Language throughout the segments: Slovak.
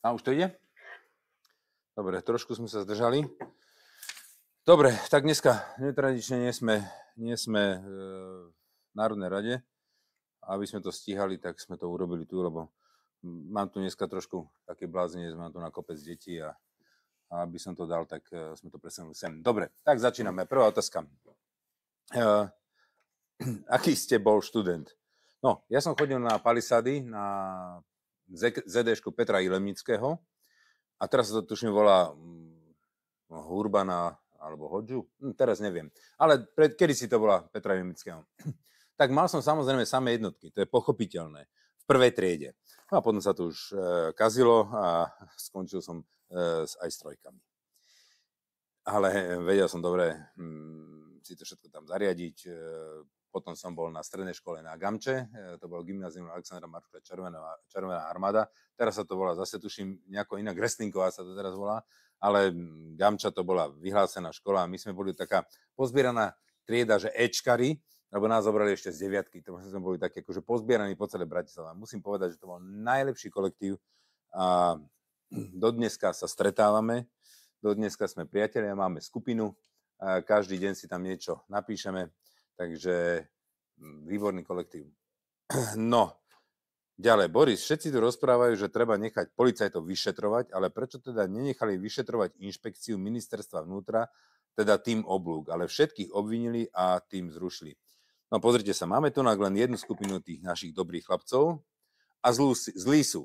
A už to ide? Dobre, trošku sme sa zdržali. Dobre, tak dneska netradične nie sme, nie sme e, v Národnej rade. Aby sme to stíhali, tak sme to urobili tu, lebo mám tu dneska trošku také bláznenie, mám tu na kopec detí a, a aby som to dal, tak e, sme to presunuli sem. Dobre, tak začíname. Prvá otázka. E, aký ste bol študent? No, ja som chodil na palisady, na ZDŠ Petra Ilemnického. A teraz sa to tuším volá mm, Hurbana alebo Hodžu, hm, teraz neviem. Ale pred, kedy si to bola Petra Ilemnického? tak mal som samozrejme samé jednotky, to je pochopiteľné, v prvej triede. No a potom sa to už e, kazilo a skončil som e, s, aj s trojkami. Ale e, vedel som dobre hm, si to všetko tam zariadiť, e, potom som bol na strednej škole na Gamče, e, to bolo gymnázium Alexandra Markla Červená, Červená armáda. Teraz sa to volá, zase tuším, nejako inak, Restinková sa to teraz volá, ale Gamča to bola vyhlásená škola a my sme boli taká pozbieraná trieda, že Ečkari, lebo nás zobrali ešte z deviatky, to vlastne sme boli také akože pozbieraní po celé Bratislava. Musím povedať, že to bol najlepší kolektív a do dneska sa stretávame, do dneska sme priatelia, máme skupinu, každý deň si tam niečo napíšeme, Takže mm, výborný kolektív. No, ďalej, Boris, všetci tu rozprávajú, že treba nechať policajtov vyšetrovať, ale prečo teda nenechali vyšetrovať inšpekciu ministerstva vnútra, teda tým oblúk, ale všetkých obvinili a tým zrušili. No pozrite sa, máme tu len jednu skupinu tých našich dobrých chlapcov a zlí sú.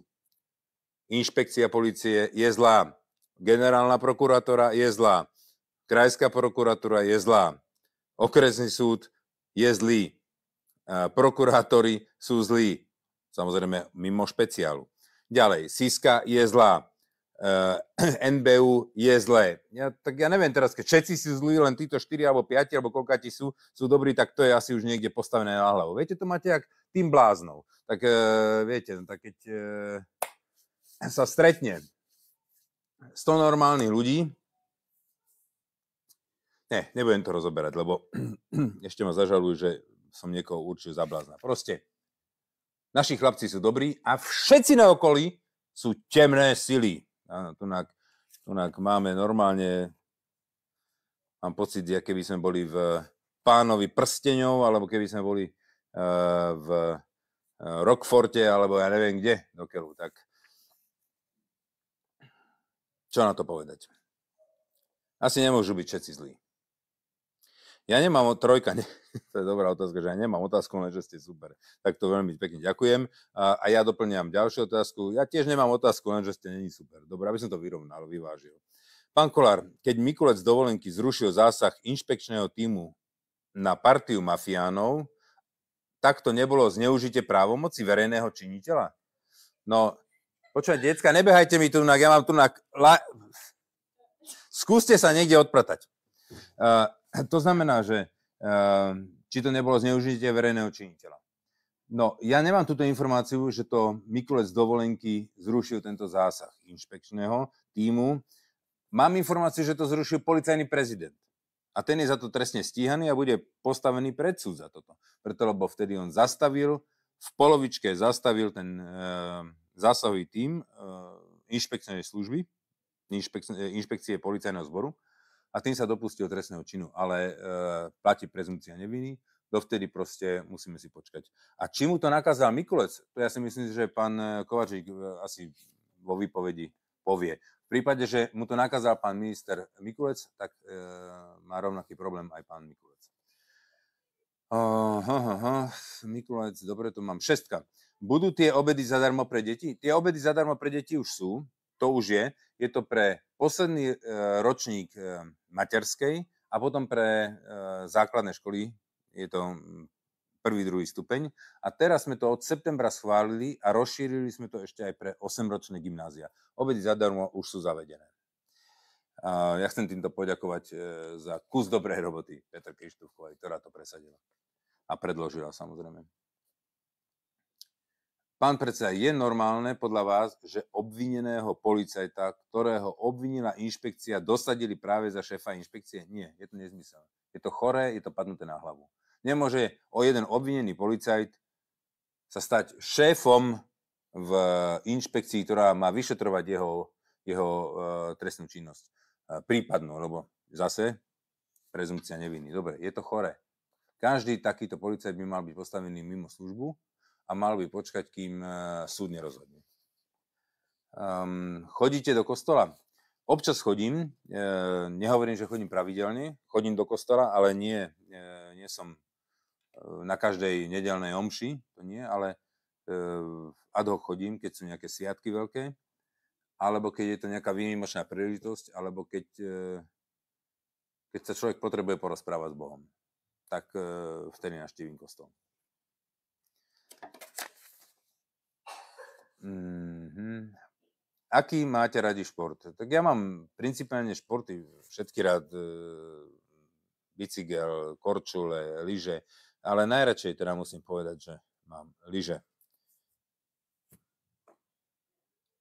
Inšpekcia policie je zlá, generálna prokurátora je zlá, krajská prokuratúra je zlá, okresný súd je zlý. Prokurátori sú zlí. Samozrejme, mimo špeciálu. Ďalej, Siska je zlá. NBU je zlé. Ja, tak ja neviem teraz, keď všetci sú zlí, len títo 4 alebo 5 alebo koľka ti sú, sú dobrí, tak to je asi už niekde postavené na hlavu. Viete, to máte jak tým bláznou. Tak uh, viete, no, tak keď uh, sa stretne 100 normálnych ľudí, Ne, nebudem to rozoberať, lebo ešte ma zažalujú, že som niekoho určil za blázna. Proste, naši chlapci sú dobrí a všetci na okolí sú temné sily. Áno, tunak, tunak máme normálne, mám pocit, ja keby sme boli v eh, pánovi prsteňov, alebo keby sme boli uh, v uh, Rockforte, alebo ja neviem kde, do tak čo na to povedať? Asi nemôžu byť všetci zlí. Ja nemám, trojka, ne, to je dobrá otázka, že ja nemám otázku, len že ste super. Tak to veľmi pekne ďakujem. A, a ja doplňam ďalšiu otázku. Ja tiež nemám otázku, len že ste není super. Dobre, aby som to vyrovnal, vyvážil. Pán Kolár, keď Mikulec dovolenky zrušil zásah inšpekčného týmu na partiu mafiánov, tak to nebolo zneužite právomoci verejného činiteľa? No, počúvať, decka, nebehajte mi tu, ja mám tu na... La... Skúste sa niekde odpratať. Uh, To znamená, že eh, či to nebolo zneužitie verejného činiteľa. No, ja nemám túto informáciu, že to Mikulec dovolenky zrušil tento zásah inšpekčného týmu. Mám informáciu, že to zrušil policajný prezident. A ten je za to trestne stíhaný a bude postavený pred súd za toto. Preto, lebo vtedy on zastavil, v polovičke zastavil ten e, zásahový tím e, inšpekčnej služby, inšpekcie policajného zboru a tým sa dopustil trestného činu, ale e, platí prezumcia neviny, dovtedy proste musíme si počkať. A či mu to nakázal Mikulec, to ja si myslím, že pán e, Kovačík e, asi vo výpovedi povie. V prípade, že mu to nakázal pán minister Mikulec, tak e, má rovnaký problém aj pán Mikulec. Uh, uh, uh, Mikulec, dobre, to mám. Šestka. Budú tie obedy zadarmo pre deti? Tie obedy zadarmo pre deti už sú to už je. Je to pre posledný e, ročník e, materskej a potom pre e, základné školy je to mm, prvý, druhý stupeň. A teraz sme to od septembra schválili a rozšírili sme to ešte aj pre 8-ročné gymnázia. Obedy zadarmo už sú zavedené. A ja chcem týmto poďakovať za kus dobrej roboty Petr Krištúfkovej, ktorá to presadila a predložila samozrejme. Pán predseda, je normálne podľa vás, že obvineného policajta, ktorého obvinila inšpekcia, dosadili práve za šéfa inšpekcie? Nie, je to nezmysel. Je to choré, je to padnuté na hlavu. Nemôže o jeden obvinený policajt sa stať šéfom v eh, inšpekcii, ktorá má vyšetrovať jeho, jeho eh, trestnú činnosť. Eh, prípadnú, lebo zase prezumcia neviny. Dobre, je to chore. Každý takýto policajt by mal byť postavený mimo službu a mal by počkať, kým e, súd nerozhodne. Um, chodíte do kostola? Občas chodím, e, nehovorím, že chodím pravidelne, chodím do kostola, ale nie, e, nie som e, na každej nedelnej omši, to nie, ale e, ad hoc chodím, keď sú nejaké sviatky veľké, alebo keď je to nejaká výnimočná príležitosť, alebo keď, e, keď sa človek potrebuje porozprávať s Bohom, tak e, vtedy naštívim kostol. Mm-hmm. Aký máte radi šport? Tak ja mám principiálne športy všetky rád. E, bicykel, korčule, lyže. Ale najradšej teda musím povedať, že mám lyže.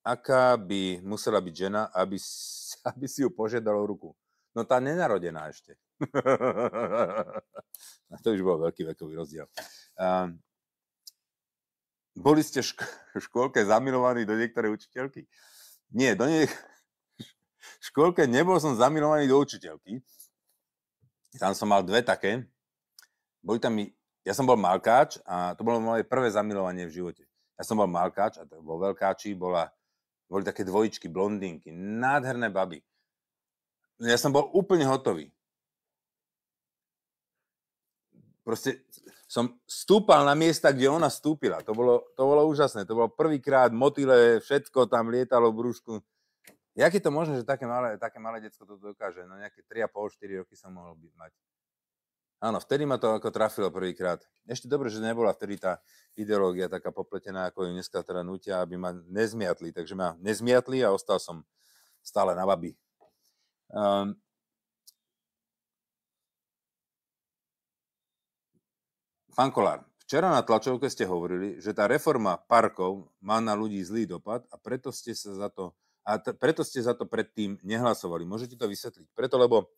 Aká by musela byť žena, aby, aby si ju požiadalo ruku? No tá nenarodená ešte. to už bol veľký vekový rozdiel boli ste v šk- škôlke zamilovaní do niektorej učiteľky? Nie, do nej... škôlke nebol som zamilovaný do učiteľky. Tam som mal dve také. Boli tam Ja som bol malkáč a to bolo moje prvé zamilovanie v živote. Ja som bol malkáč a vo veľkáči bola, boli také dvojičky, blondinky, nádherné baby. Ja som bol úplne hotový. proste som stúpal na miesta, kde ona stúpila. To bolo, to bolo úžasné. To bolo prvýkrát, motile, všetko tam lietalo v brúšku. Jak je to možné, že také malé, také malé detsko to dokáže? No nejaké 3,5-4 roky som mohol byť, mať. Áno, vtedy ma to ako trafilo prvýkrát. Ešte dobre, že nebola vtedy tá ideológia taká popletená, ako ju dneska teda nutia, aby ma nezmiatli. Takže ma nezmiatli a ostal som stále na babi. Um, Pán Kolár, včera na tlačovke ste hovorili, že tá reforma parkov má na ľudí zlý dopad a preto ste sa za to a t- preto ste za to predtým nehlasovali. Môžete to vysvetliť? Preto, lebo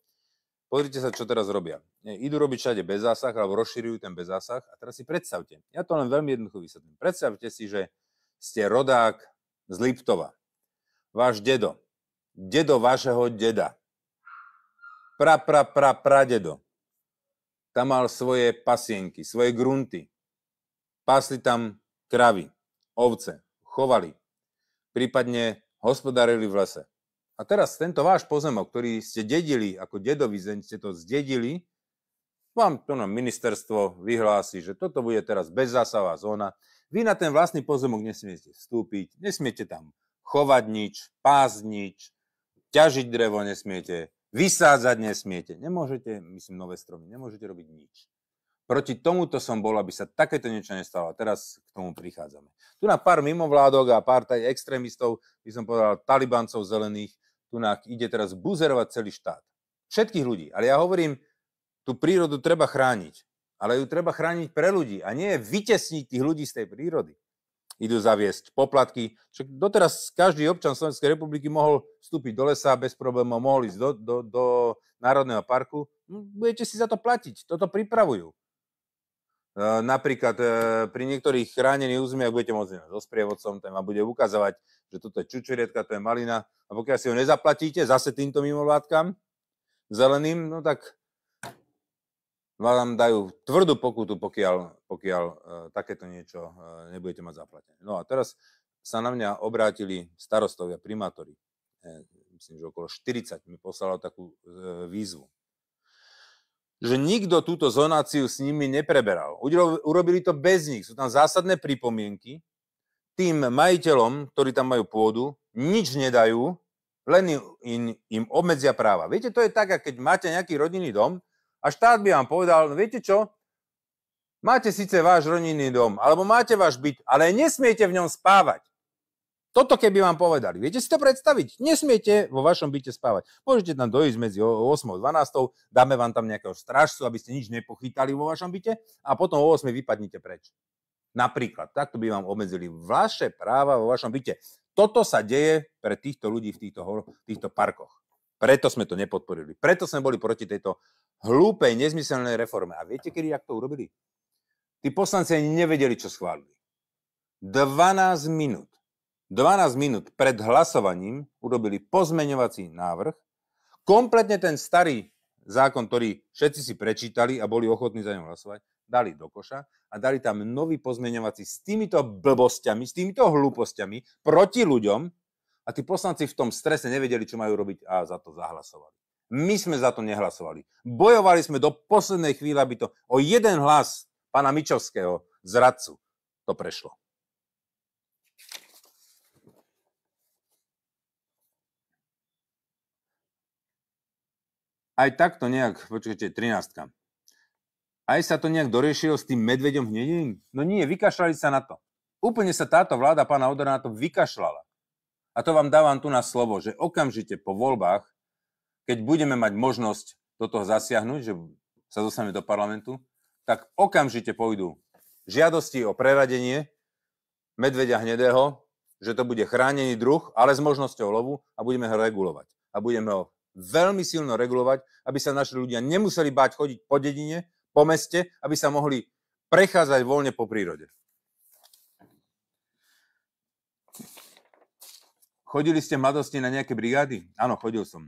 pozrite sa, čo teraz robia. E, idú robiť všade bez zásah, alebo rozširujú ten bez zásah. A teraz si predstavte, ja to len veľmi jednoducho vysvetlím. Predstavte si, že ste rodák z Liptova. Váš dedo. Dedo vašeho deda. Pra, pra, pra, pra dedo tam mal svoje pasienky, svoje grunty. Pásli tam kravy, ovce, chovali, prípadne hospodarili v lese. A teraz tento váš pozemok, ktorý ste dedili, ako dedovi ste to zdedili, vám to na ministerstvo vyhlási, že toto bude teraz bezzásahová zóna. Vy na ten vlastný pozemok nesmiete vstúpiť, nesmiete tam chovať nič, pásť nič, ťažiť drevo nesmiete, Vysádzať nesmiete. Nemôžete, myslím, nové stromy, nemôžete robiť nič. Proti tomuto som bol, aby sa takéto niečo nestalo. A teraz k tomu prichádzame. Tu na pár mimovládok a pár taj extrémistov, by som povedal, talibancov zelených, tu na ide teraz buzerovať celý štát. Všetkých ľudí. Ale ja hovorím, tú prírodu treba chrániť. Ale ju treba chrániť pre ľudí a nie vytesniť tých ľudí z tej prírody idú zaviesť poplatky. Však doteraz každý občan Slovenskej republiky mohol vstúpiť do lesa bez problémov, mohol ísť do, do, do Národného parku. No, budete si za to platiť, toto pripravujú. E, napríklad e, pri niektorých chránených územiach budete môcť ísť so sprievodcom, ten vám bude ukazovať, že toto je čučurietka, to je malina. A pokiaľ si ho nezaplatíte, zase týmto mimovládkam zeleným, no tak vám dajú tvrdú pokutu, pokiaľ, pokiaľ e, takéto niečo e, nebudete mať zaplatené. No a teraz sa na mňa obrátili starostovia, primátori, e, myslím, že okolo 40 mi poslalo takú e, výzvu, že nikto túto zonáciu s nimi nepreberal. Urobili to bez nich, sú tam zásadné pripomienky, tým majiteľom, ktorí tam majú pôdu, nič nedajú, len im, im obmedzia práva. Viete, to je tak, keď máte nejaký rodinný dom a štát by vám povedal, no viete čo, máte síce váš rodinný dom, alebo máte váš byt, ale nesmiete v ňom spávať. Toto keby vám povedali. Viete si to predstaviť? Nesmiete vo vašom byte spávať. Môžete tam dojsť medzi 8 a 12, dáme vám tam nejakého stražcu, aby ste nič nepochytali vo vašom byte a potom o 8 vypadnite preč. Napríklad, takto by vám obmedzili vaše práva vo vašom byte. Toto sa deje pre týchto ľudí v týchto, týchto parkoch. Preto sme to nepodporili. Preto sme boli proti tejto hlúpej, nezmyselnej reforme. A viete, kedy jak to urobili? Tí poslanci ani nevedeli, čo schválili. 12 minút. 12 minút pred hlasovaním urobili pozmeňovací návrh, kompletne ten starý zákon, ktorý všetci si prečítali a boli ochotní za ňom hlasovať, dali do koša a dali tam nový pozmeňovací s týmito blbostiami, s týmito hlúpostiami proti ľuďom a tí poslanci v tom strese nevedeli, čo majú robiť a za to zahlasovali. My sme za to nehlasovali. Bojovali sme do poslednej chvíle, aby to o jeden hlas pána Mičovského, zradcu, to prešlo. Aj takto nejak, počkajte, 13. Aj sa to nejak doriešilo s tým medveďom hnedím? No nie, vykašľali sa na to. Úplne sa táto vláda pána Odora na to vykašľala. A to vám dávam tu na slovo, že okamžite po voľbách keď budeme mať možnosť do toho zasiahnuť, že sa dostaneme do parlamentu, tak okamžite pôjdu žiadosti o preradenie medvedia hnedého, že to bude chránený druh, ale s možnosťou lovu a budeme ho regulovať. A budeme ho veľmi silno regulovať, aby sa naši ľudia nemuseli báť chodiť po dedine, po meste, aby sa mohli prechádzať voľne po prírode. Chodili ste v mladosti na nejaké brigády? Áno, chodil som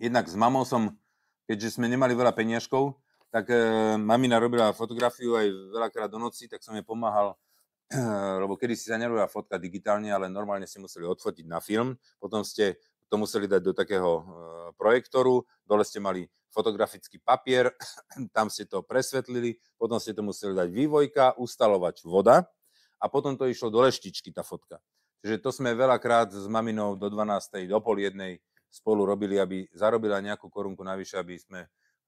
jednak s mamou som, keďže sme nemali veľa peniažkov, tak e, mamina robila fotografiu aj veľakrát do noci, tak som jej pomáhal, e, lebo kedy si sa nerobila fotka digitálne, ale normálne si museli odfotiť na film, potom ste to museli dať do takého e, projektoru, dole ste mali fotografický papier, tam ste to presvetlili, potom ste to museli dať vývojka, ustalovať voda a potom to išlo do leštičky tá fotka. Čiže to sme veľakrát s maminou do 12. do pol jednej spolu robili, aby zarobila nejakú korunku navyše, aby sme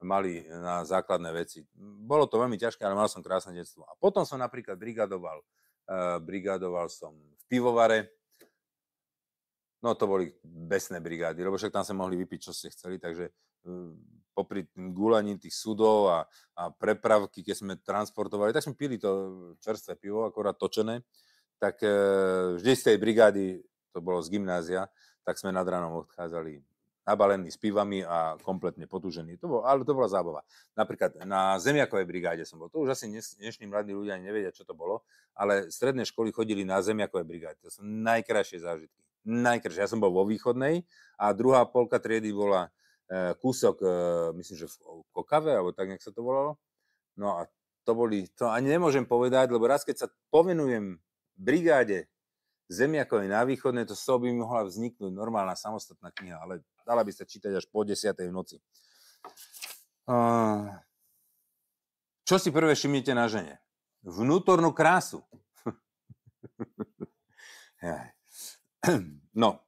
mali e, na základné veci. Bolo to veľmi ťažké, ale mal som krásne detstvo. A potom som napríklad brigadoval, uh, brigadoval som v pivovare, No to boli besné brigády, lebo však tam sa mohli vypiť, čo ste chceli, takže e, popri gulaní tých sudov a, a prepravky, keď sme transportovali, tak sme pili to čerstvé pivo, akorát točené, tak vždy z tej brigády, to bolo z gymnázia, tak sme nad ránom odchádzali nabalení s pivami a kompletne potúžení. To bolo, ale to bola zábava. Napríklad na Zemiakovej brigáde som bol. To už asi dnešní mladí ľudia nevedia, čo to bolo, ale stredné školy chodili na Zemiakovej brigáde. To sú najkrajšie zážitky. Najkrajšie. Ja som bol vo východnej a druhá polka triedy bola e, kúsok, e, myslím, že v Kokave, alebo tak nejak sa to volalo. No a to boli, to ani nemôžem povedať, lebo raz, keď sa povenujem brigáde zemi ako je na východné, to z toho by mohla vzniknúť normálna samostatná kniha, ale dala by sa čítať až po 10. v noci. čo si prvé všimnite na žene? Vnútornú krásu. no,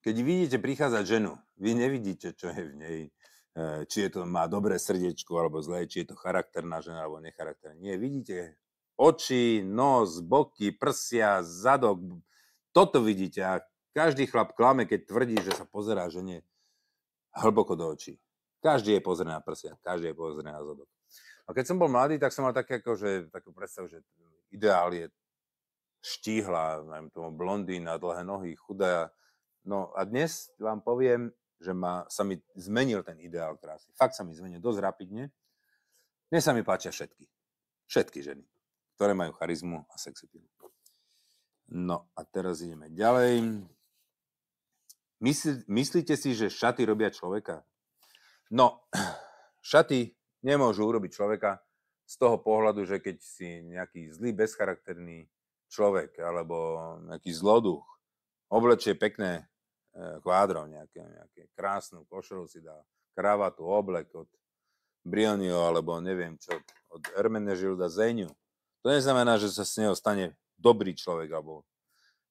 keď vidíte prichádzať ženu, vy nevidíte, čo je v nej, e, či je to má dobré srdiečko alebo zlé, či je to charakterná žena alebo necharakterná. Nie, vidíte oči, nos, boky, prsia, zadok. Toto vidíte a každý chlap klame, keď tvrdí, že sa pozerá žene hlboko do očí. Každý je pozrený na prsia, každý je pozrený na zadok. A keď som bol mladý, tak som mal také, ako, že, takú predstavu, že ideál je štíhla, neviem, tomu blondína, dlhé nohy, chudá. No a dnes vám poviem, že ma, sa mi zmenil ten ideál krásy. Fakt sa mi zmenil dosť rapidne. Dnes sa mi páčia všetky. Všetky ženy ktoré majú charizmu a sex appeal. No a teraz ideme ďalej. Mysl, myslíte si, že šaty robia človeka? No, šaty nemôžu urobiť človeka z toho pohľadu, že keď si nejaký zlý, bezcharakterný človek alebo nejaký zloduch oblečie pekné e, kvádro, nejaké, nejaké krásnu košelu si dá, kravatu, oblek od Brionio alebo neviem čo, od Ermene Žilda zeniu. To neznamená, že sa z neho stane dobrý človek alebo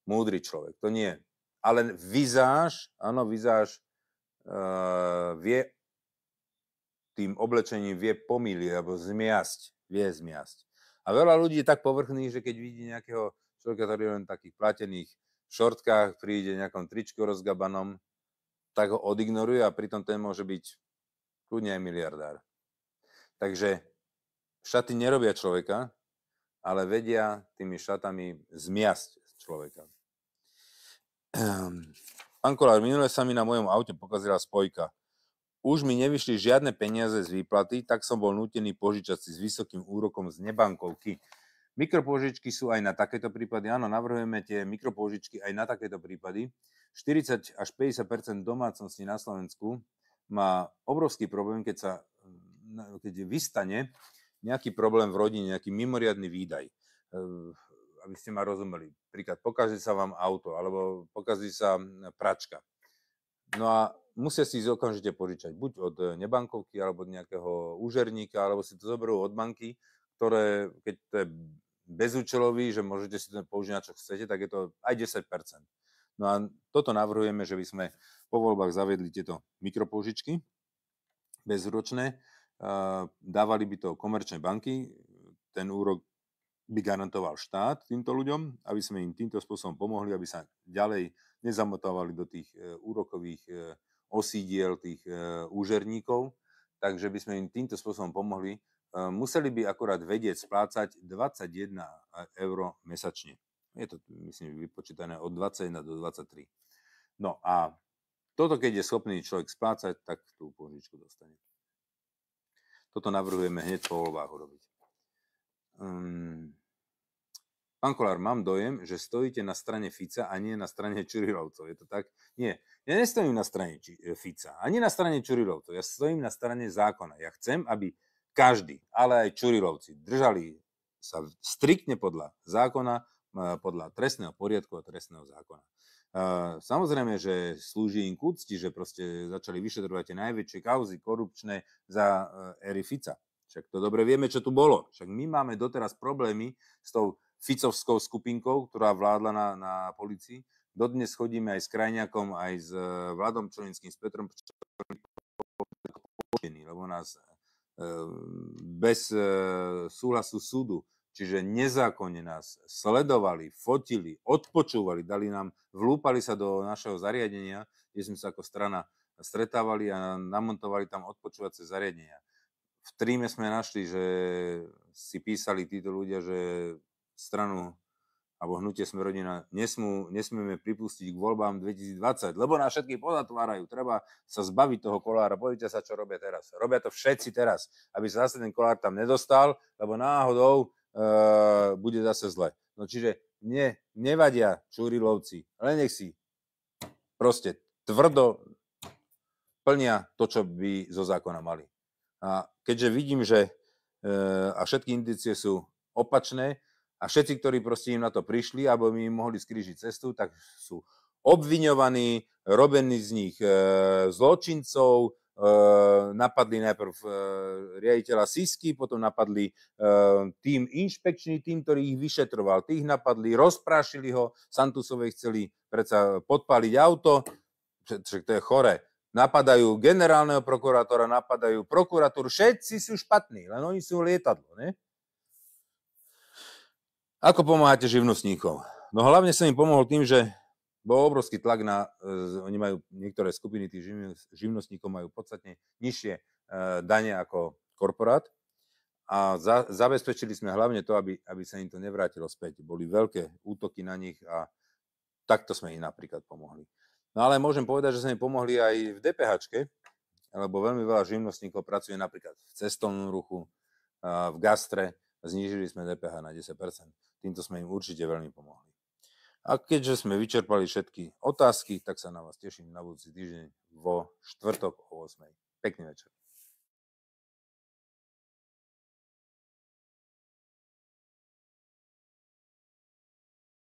múdry človek. To nie. Ale vizáž, áno, vizáž uh, vie tým oblečením vie pomýliť alebo zmiasť, vie zmiasť. A veľa ľudí je tak povrchných, že keď vidí nejakého človeka, ktorý je len v takých platených šortkách, príde nejakom tričku rozgabanom, tak ho odignoruje a pritom ten môže byť kľudne aj miliardár. Takže šaty nerobia človeka, ale vedia tými šatami zmiasť človeka. Ehm, pán Kolár, minule sa mi na mojom aute pokazila spojka. Už mi nevyšli žiadne peniaze z výplaty, tak som bol nutený požičať si s vysokým úrokom z nebankovky. Mikropožičky sú aj na takéto prípady. Áno, navrhujeme tie mikropožičky aj na takéto prípady. 40 až 50 domácností na Slovensku má obrovský problém, keď sa keď vystane nejaký problém v rodine, nejaký mimoriadný výdaj. Ehm, aby ste ma rozumeli. Príklad, pokazí sa vám auto, alebo pokazí sa pračka. No a musia si ísť okamžite požičať, buď od e, nebankovky, alebo od nejakého úžerníka, alebo si to zoberú od banky, ktoré, keď to je bezúčelový, že môžete si to použiť na čo chcete, tak je to aj 10%. No a toto navrhujeme, že by sme po voľbách zaviedli tieto mikropožičky bezúročné, dávali by to komerčné banky, ten úrok by garantoval štát týmto ľuďom, aby sme im týmto spôsobom pomohli, aby sa ďalej nezamotovali do tých e, úrokových e, osídiel tých e, úžerníkov, takže by sme im týmto spôsobom pomohli. Museli by akorát vedieť splácať 21 eur mesačne. Je to, myslím, vypočítané od 21 do 23. No a toto, keď je schopný človek splácať, tak tú požičku dostane. Toto navrhujeme hneď po voľbách urobiť. Um, Pán Kolár, mám dojem, že stojíte na strane Fica a nie na strane Čurilovcov. Je to tak? Nie. Ja nestojím na strane e, Fica, ani na strane Čurilovcov. Ja stojím na strane zákona. Ja chcem, aby každý, ale aj Čurilovci, držali sa striktne podľa zákona, e, podľa trestného poriadku a trestného zákona. Samozrejme, že slúži im kúcti, že proste začali vyšetrovať tie najväčšie kauzy korupčné za Eri Fica. Však to dobre vieme, čo tu bolo. Však my máme doteraz problémy s tou Ficovskou skupinkou, ktorá vládla na, na policii. Dodnes chodíme aj s Krajňakom, aj s e, Vladom Čolinským, s Petrom lebo nás e, bez e, súhlasu súdu Čiže nezákonne nás sledovali, fotili, odpočúvali, dali nám, vlúpali sa do našeho zariadenia, kde sme sa ako strana stretávali a namontovali tam odpočúvacie zariadenia. V tríme sme našli, že si písali títo ľudia, že stranu alebo hnutie sme rodina nesmú, nesmieme pripustiť k voľbám 2020, lebo nás všetky pozatvárajú. Treba sa zbaviť toho kolára. Pozrite sa, čo robia teraz. Robia to všetci teraz, aby sa zase ten kolár tam nedostal, lebo náhodou Eh, bude zase zle. No čiže ne, nevadia čurilovci, len nech si proste tvrdo plnia to, čo by zo zákona mali. A keďže vidím, že eh, a všetky indicie sú opačné a všetci, ktorí proste im na to prišli, aby mi mohli skrížiť cestu, tak sú obviňovaní, robení z nich e, zločincov, Ehm, napadli najprv ehm, riaditeľa Sisky, potom napadli ehm, tým inšpekčný tým, ktorý ich vyšetroval. Tých napadli, rozprášili ho, Santusovej chceli predsa podpaliť auto, však to je chore. Napadajú generálneho prokurátora, napadajú prokuratúru, všetci sú špatní, len oni sú lietadlo, ne? Ako pomáhate živnostníkom? No hlavne som im pomohol tým, že bol obrovský tlak na, uh, oni majú, niektoré skupiny tých živnostníkov majú podstatne nižšie uh, dane ako korporát a za, zabezpečili sme hlavne to, aby, aby sa im to nevrátilo späť. Boli veľké útoky na nich a takto sme im napríklad pomohli. No ale môžem povedať, že sme im pomohli aj v DPH, lebo veľmi veľa živnostníkov pracuje napríklad v cestovnom ruchu, e, v gastre, znížili sme DPH na 10%. Týmto sme im určite veľmi pomohli. A keďže sme vyčerpali všetky otázky, tak sa na vás teším na budúci týždeň vo štvrtok o 8. Pekný večer.